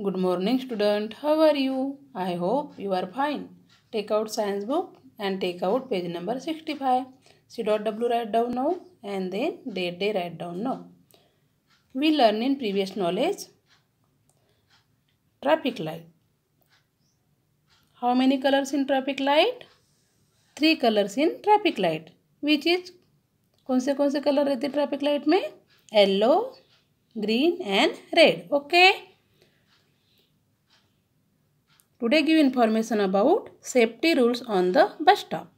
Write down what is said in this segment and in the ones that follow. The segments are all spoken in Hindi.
Good morning student. How are you? I hope you are fine. Take out science book and take out page number 65. C dot W write down now and then date day write down now. We learn in previous knowledge traffic light. How many colors in traffic light? Three colors in traffic light. Which is कौन से कौन से कलर रहते ट्रैफिक लाइट में yellow green and red okay okay? Today give information about safety rules on the bus stop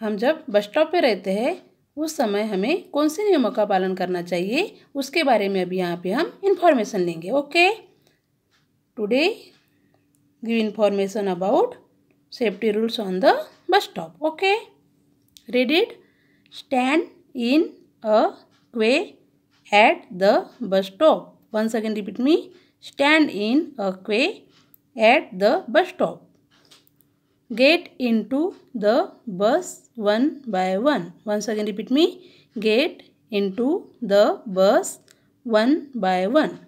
हम जब बस स्टॉप पे रहते हैं उस समय हमें कौन से नियमों का पालन करना चाहिए उसके बारे में अभी यहाँ पे हम इन्फॉर्मेशन लेंगे okay today give information about safety rules on the bus stop okay read stand in a queue at the bus stop one second repeat me stand in a queue at the bus stop. Get into the bus one by one. Once again repeat me. Get into the bus one by one.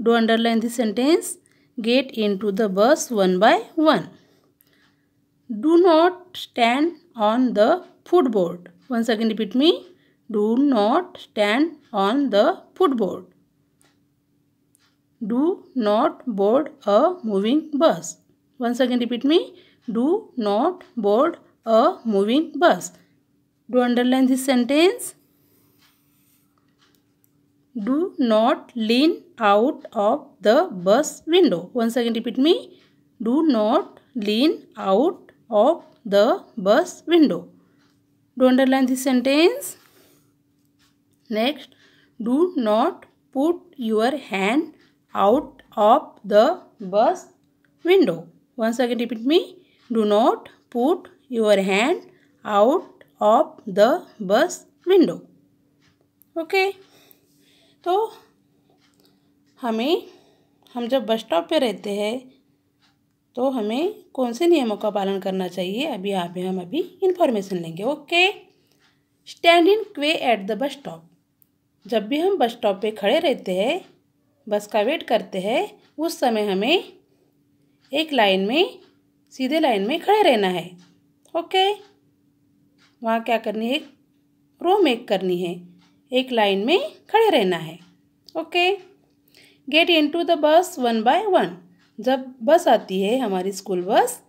Do underline this sentence. Get into the bus one by one. Do not stand on the footboard. Once again repeat me. Do not stand on the footboard. Do not board a moving bus. Once again repeat me. Do not board a moving bus. Do underline this sentence. Do not lean out of the bus window. Once again repeat me. Do not lean out of the bus window. Do underline this sentence. Next, do not put your hand out of the bus window. Once again repeat me. Do not put your hand out of the bus window. Okay. तो हमें हम जब बस स्टॉप पे रहते हैं तो हमें कौन से नियमों का पालन करना चाहिए अभी यहाँ पे हम अभी इन्फॉर्मेशन लेंगे ओके स्टैंड इन क्वे एट द बस स्टॉप जब भी हम बस स्टॉप पे खड़े रहते हैं बस का वेट करते हैं उस समय हमें एक लाइन में सीधे लाइन में खड़े रहना है ओके वहाँ क्या करनी है रो मेक करनी है एक लाइन में खड़े रहना है okay get in to the bus one by one जब बस आती है हमारी स्कूल बस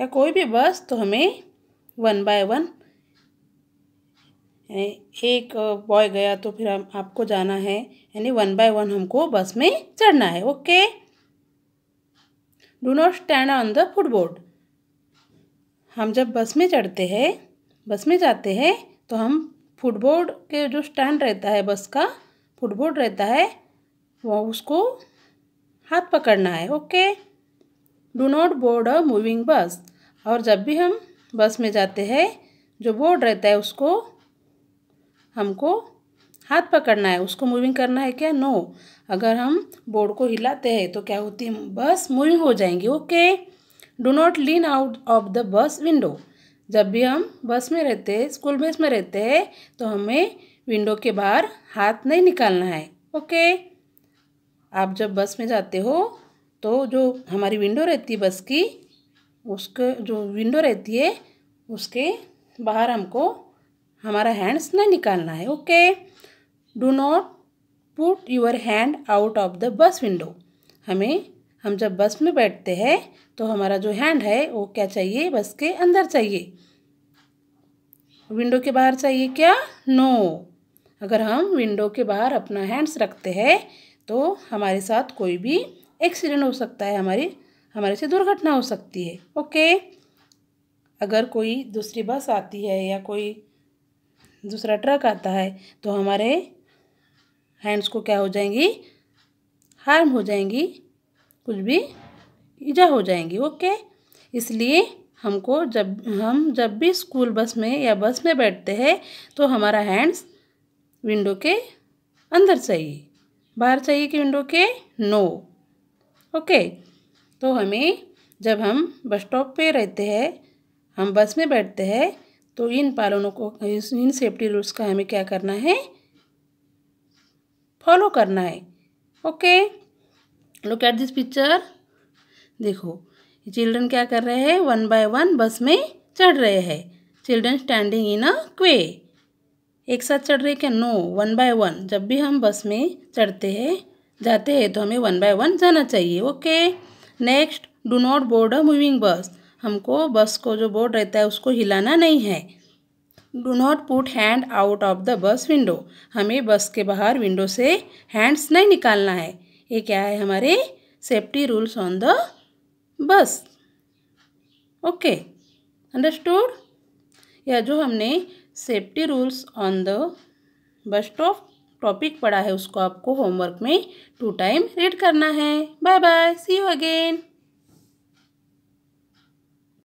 या कोई भी बस तो हमें वन बाय वन एक बॉय गया तो फिर हम आपको जाना है यानी वन बाय वन हमको बस में चढ़ना है okay do not stand on the footboard हम जब बस में चढ़ते हैं बस में जाते हैं तो हम फुटबोर्ड के जो स्टैंड रहता है बस का फुटबोर्ड रहता है वो उसको हाथ पकड़ना है okay do not board a moving bus और जब भी हम बस में जाते हैं जो बोर्ड रहता है उसको हमको हाथ पकड़ना है उसको मूविंग करना है क्या नो अगर हम बोर्ड को हिलाते हैं तो क्या होती है बस मूविंग हो जाएंगी okay do not lean out of the bus window जब भी हम बस में रहते हैं स्कूल बस में रहते हैं तो हमें विंडो के बाहर हाथ नहीं निकालना है ओके आप जब बस में जाते हो तो जो हमारी विंडो रहती है बस की उसके जो विंडो रहती है उसके बाहर हमको हमारा हैंड्स ना निकालना है okay do not put your hand out of the bus window हमें हम जब बस में बैठते हैं तो हमारा जो हैंड है वो क्या चाहिए बस के अंदर चाहिए विंडो के बाहर चाहिए क्या नो no. अगर हम विंडो के बाहर अपना हैंड्स रखते हैं तो हमारे साथ कोई भी एक्सीडेंट हो सकता है हमारी हमारे से दुर्घटना हो सकती है ओके okay? अगर कोई दूसरी बस आती है या कोई दूसरा ट्रक आता है तो हमारे हैंड्स को क्या हो जाएंगी हार्म हो जाएंगी कुछ भी इजा हो जाएंगी ओके इसलिए हमको जब हम जब भी स्कूल बस में या बस में बैठते हैं तो हमारा हैंड्स विंडो के अंदर चाहिए बाहर चाहिए कि विंडो के नो ओके तो हमें जब हम बस स्टॉप पे रहते हैं हम बस में बैठते हैं तो इन पालनों को इन सेफ्टी रूल्स का हमें क्या करना है फॉलो करना है okay look at this picture देखो चिल्ड्रन क्या कर रहे हैं वन बाय वन बस में चढ़ रहे हैं चिल्ड्रन स्टैंडिंग इन अ क्वे एक साथ चढ़ रहे क्या नो वन बाय वन जब भी हम बस में चढ़ते हैं जाते हैं तो हमें वन बाय वन जाना चाहिए okay next do not board a moving bus हमको बस को जो बोर्ड रहता है उसको हिलाना नहीं है do not put hand out of the bus window हमें बस के बाहर विंडो से हैंड्स नहीं निकालना है ये क्या है हमारे safety rules on the bus okay understood या जो हमने safety rules on the bus stop topic पढ़ा है उसको आपको होमवर्क में टू टाइम रीड करना है bye bye see you again